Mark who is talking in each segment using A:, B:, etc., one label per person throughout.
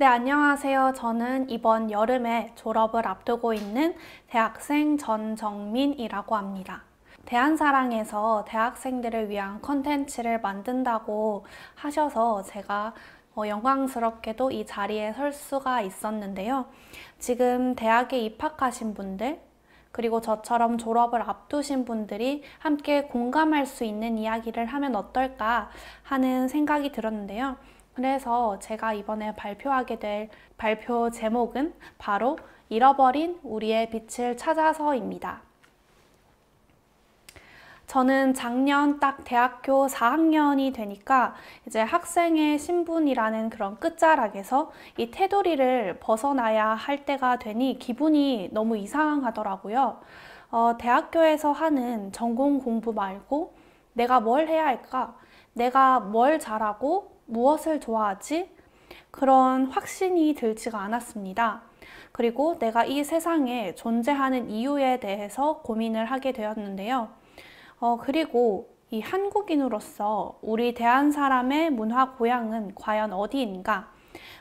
A: 네, 안녕하세요. 저는 이번 여름에 졸업을 앞두고 있는 대학생 전정민이라고 합니다. 대한사랑에서 대학생들을 위한 컨텐츠를 만든다고 하셔서 제가 어, 영광스럽게도 이 자리에 설 수가 있었는데요. 지금 대학에 입학하신 분들, 그리고 저처럼 졸업을 앞두신 분들이 함께 공감할 수 있는 이야기를 하면 어떨까 하는 생각이 들었는데요. 그래서 제가 이번에 발표하게 될 발표 제목은 바로 잃어버린 우리의 빛을 찾아서입니다. 저는 작년 딱 대학교 4학년이 되니까 이제 학생의 신분이라는 그런 끝자락에서 이 테두리를 벗어나야 할 때가 되니 기분이 너무 이상하더라고요. 어, 대학교에서 하는 전공 공부 말고 내가 뭘 해야 할까? 내가 뭘 잘하고 무엇을 좋아하지? 그런 확신이 들지가 않았습니다. 그리고 내가 이 세상에 존재하는 이유에 대해서 고민을 하게 되었는데요. 어, 그리고 이 한국인으로서 우리 대한 사람의 문화 고향은 과연 어디인가?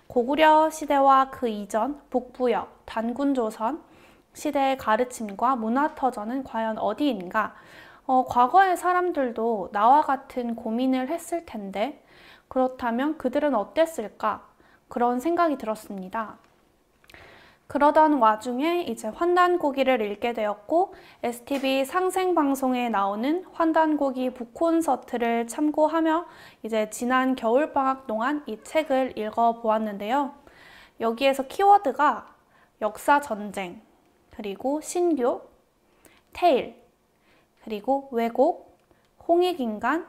A: 고구려 시대와 그 이전 북부역, 단군조선 시대의 가르침과 문화터전은 과연 어디인가? 어, 과거의 사람들도 나와 같은 고민을 했을 텐데 그렇다면 그들은 어땠을까? 그런 생각이 들었습니다. 그러던 와중에 이제 환단고기를 읽게 되었고 s t b 상생 방송에 나오는 환단고기 북콘서트를 참고하며 이제 지난 겨울 방학 동안 이 책을 읽어 보았는데요. 여기에서 키워드가 역사 전쟁, 그리고 신교, 테일, 그리고 왜곡, 홍익인간,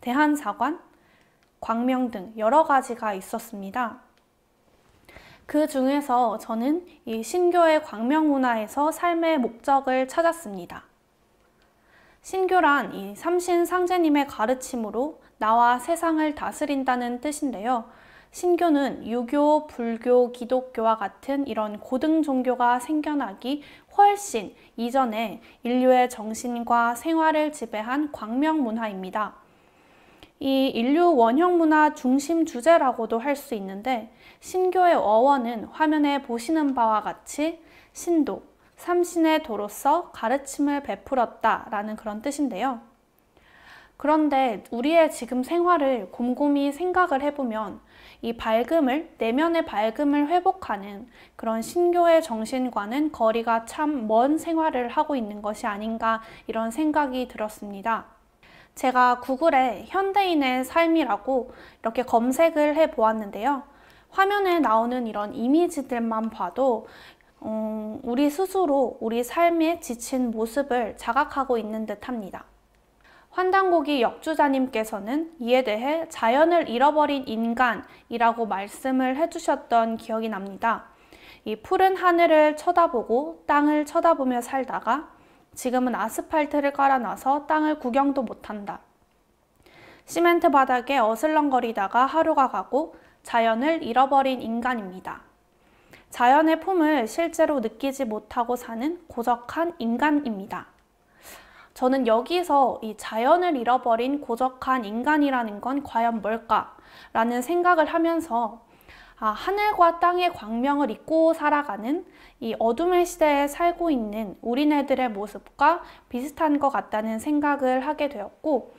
A: 대한사관, 광명 등 여러 가지가 있었습니다. 그 중에서 저는 이 신교의 광명 문화에서 삶의 목적을 찾았습니다. 신교란 이 삼신 상제님의 가르침으로 나와 세상을 다스린다는 뜻인데요. 신교는 유교, 불교, 기독교와 같은 이런 고등 종교가 생겨나기 훨씬 이전에 인류의 정신과 생활을 지배한 광명 문화입니다. 이 인류 원형 문화 중심 주제라고도 할 수 있는데 신교의 어원은 화면에 보시는 바와 같이 신도, 삼신의 도로서 가르침을 베풀었다 라는 그런 뜻인데요. 그런데 우리의 지금 생활을 곰곰이 생각을 해보면 이 밝음을, 내면의 밝음을 회복하는 그런 신교의 정신과는 거리가 참 먼 생활을 하고 있는 것이 아닌가 이런 생각이 들었습니다. 제가 구글에 현대인의 삶이라고 이렇게 검색을 해 보았는데요. 화면에 나오는 이런 이미지들만 봐도 음, 우리 스스로 우리 삶에 지친 모습을 자각하고 있는 듯 합니다. 환단고기 역주자님께서는 이에 대해 자연을 잃어버린 인간이라고 말씀을 해주셨던 기억이 납니다. 이 푸른 하늘을 쳐다보고 땅을 쳐다보며 살다가 지금은 아스팔트를 깔아놔서 땅을 구경도 못한다. 시멘트 바닥에 어슬렁거리다가 하루가 가고 자연을 잃어버린 인간입니다. 자연의 품을 실제로 느끼지 못하고 사는 고적한 인간입니다. 저는 여기서 이 자연을 잃어버린 고적한 인간이라는 건 과연 뭘까라는 생각을 하면서 아, 하늘과 땅의 광명을 잊고 살아가는 이 어둠의 시대에 살고 있는 우리네들의 모습과 비슷한 것 같다는 생각을 하게 되었고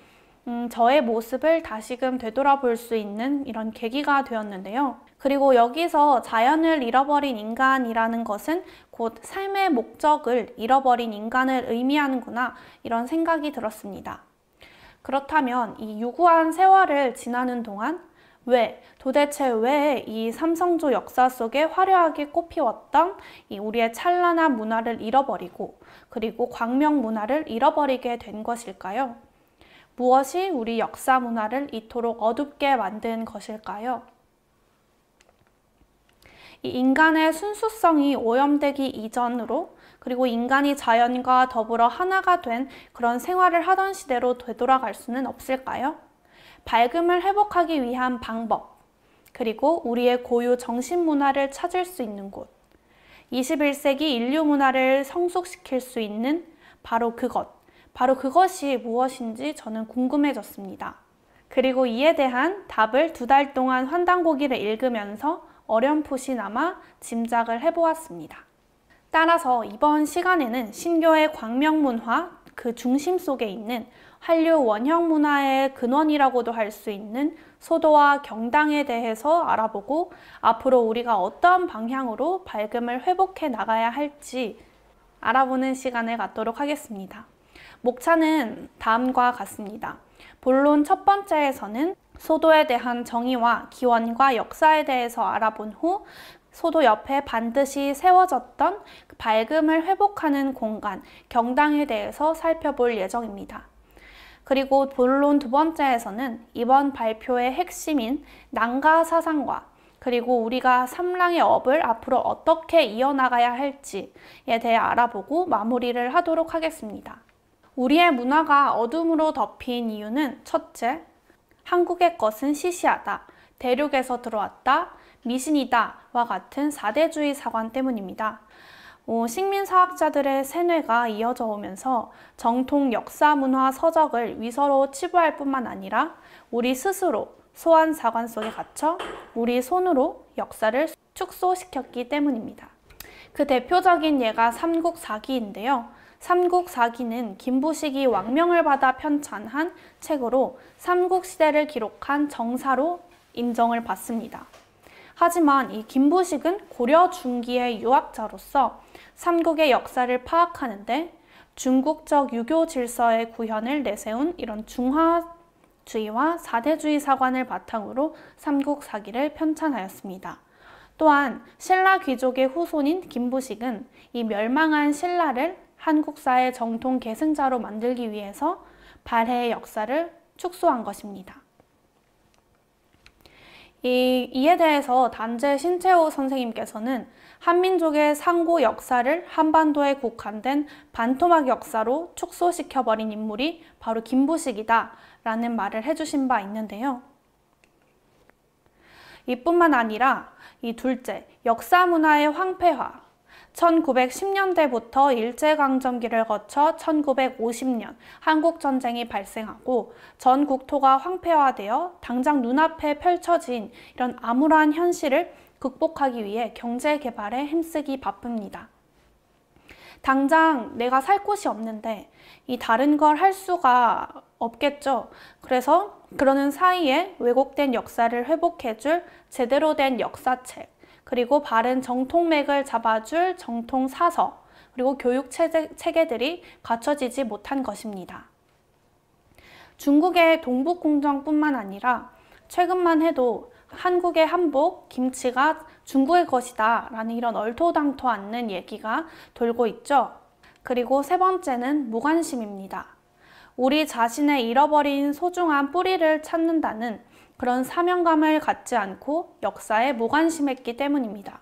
A: 음, 저의 모습을 다시금 되돌아볼 수 있는 이런 계기가 되었는데요. 그리고 여기서 자연을 잃어버린 인간이라는 것은 곧 삶의 목적을 잃어버린 인간을 의미하는구나 이런 생각이 들었습니다. 그렇다면 이 유구한 세월을 지나는 동안 왜, 도대체 왜 이 삼성조 역사 속에 화려하게 꽃피웠던 이 우리의 찬란한 문화를 잃어버리고 그리고 광명 문화를 잃어버리게 된 것일까요? 무엇이 우리 역사 문화를 이토록 어둡게 만든 것일까요? 이 인간의 순수성이 오염되기 이전으로 그리고 인간이 자연과 더불어 하나가 된 그런 생활을 하던 시대로 되돌아갈 수는 없을까요? 밝음을 회복하기 위한 방법, 그리고 우리의 고유 정신 문화를 찾을 수 있는 곳, 21세기 인류 문화를 성숙시킬 수 있는 바로 그것, 바로 그것이 무엇인지 저는 궁금해졌습니다. 그리고 이에 대한 답을 두 달 동안 환단고기를 읽으면서 어렴풋이나마 짐작을 해보았습니다. 따라서 이번 시간에는 신교의 광명문화 그 중심 속에 있는 한류 원형 문화의 근원이라고도 할 수 있는 소도와 경당에 대해서 알아보고 앞으로 우리가 어떤 방향으로 밝음을 회복해 나가야 할지 알아보는 시간을 갖도록 하겠습니다. 목차는 다음과 같습니다. 본론 첫 번째에서는 소도에 대한 정의와 기원과 역사에 대해서 알아본 후 소도 옆에 반드시 세워졌던 밝음을 회복하는 공간, 경당에 대해서 살펴볼 예정입니다. 그리고 본론 두 번째에서는 이번 발표의 핵심인 난가 사상과 그리고 우리가 삼랑의 업을 앞으로 어떻게 이어나가야 할지에 대해 알아보고 마무리를 하도록 하겠습니다. 우리의 문화가 어둠으로 덮인 이유는 첫째, 한국의 것은 시시하다. 대륙에서 들어왔다, 미신이다와 같은 사대주의 사관 때문입니다. 식민사학자들의 세뇌가 이어져 오면서 정통 역사 문화 서적을 위서로 치부할 뿐만 아니라 우리 스스로 소환 사관 속에 갇혀 우리 손으로 역사를 축소시켰기 때문입니다. 그 대표적인 예가 삼국사기인데요. 삼국사기는 김부식이 왕명을 받아 편찬한 책으로 삼국시대를 기록한 정사로 인정을 받습니다. 하지만 이 김부식은 고려 중기의 유학자로서 삼국의 역사를 파악하는데 중국적 유교 질서의 구현을 내세운 이런 중화주의와 사대주의 사관을 바탕으로 삼국 사기를 편찬하였습니다. 또한 신라 귀족의 후손인 김부식은 이 멸망한 신라를 한국사의 정통 계승자로 만들기 위해서 발해의 역사를 축소한 것입니다. 이, 이에 대해서 단재 신채호 선생님께서는 한민족의 상고 역사를 한반도에 국한된 반토막 역사로 축소시켜버린 인물이 바로 김부식이다 라는 말을 해주신 바 있는데요. 이뿐만 아니라 이 둘째, 역사 문화의 황폐화, 1910년대부터 일제강점기를 거쳐 1950년 한국전쟁이 발생하고 전 국토가 황폐화되어 당장 눈앞에 펼쳐진 이런 암울한 현실을 극복하기 위해 경제 개발에 힘쓰기 바쁩니다. 당장 내가 살 곳이 없는데 이 다른 걸 할 수가 없겠죠. 그래서 그러는 사이에 왜곡된 역사를 회복해줄 제대로 된 역사책, 그리고 바른 정통맥을 잡아줄 정통사서, 그리고 교육 체계들이 갖춰지지 못한 것입니다. 중국의 동북공정뿐만 아니라 최근만 해도 한국의 한복, 김치가 중국의 것이다 라는 이런 얼토당토 않는 얘기가 돌고 있죠. 그리고 세 번째는 무관심입니다. 우리 자신의 잃어버린 소중한 뿌리를 찾는다는 그런 사명감을 갖지 않고 역사에 무관심했기 때문입니다.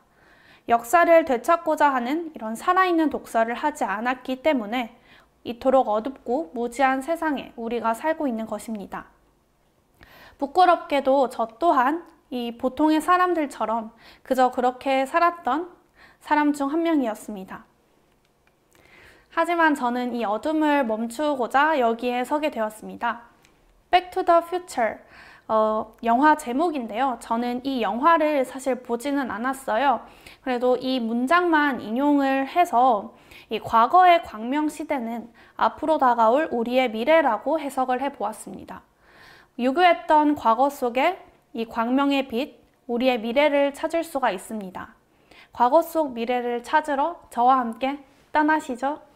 A: 역사를 되찾고자 하는 이런 살아있는 독서를 하지 않았기 때문에 이토록 어둡고 무지한 세상에 우리가 살고 있는 것입니다. 부끄럽게도 저 또한 이 보통의 사람들처럼 그저 그렇게 살았던 사람 중 한 명이었습니다. 하지만 저는 이 어둠을 멈추고자 여기에 서게 되었습니다. Back to the Future 어, 영화 제목인데요. 저는 이 영화를 사실 보지는 않았어요. 그래도 이 문장만 인용을 해서 이 과거의 광명시대는 앞으로 다가올 우리의 미래라고 해석을 해보았습니다. 유교했던 과거 속에 이 광명의 빛, 우리의 미래를 찾을 수가 있습니다. 과거 속 미래를 찾으러 저와 함께 떠나시죠.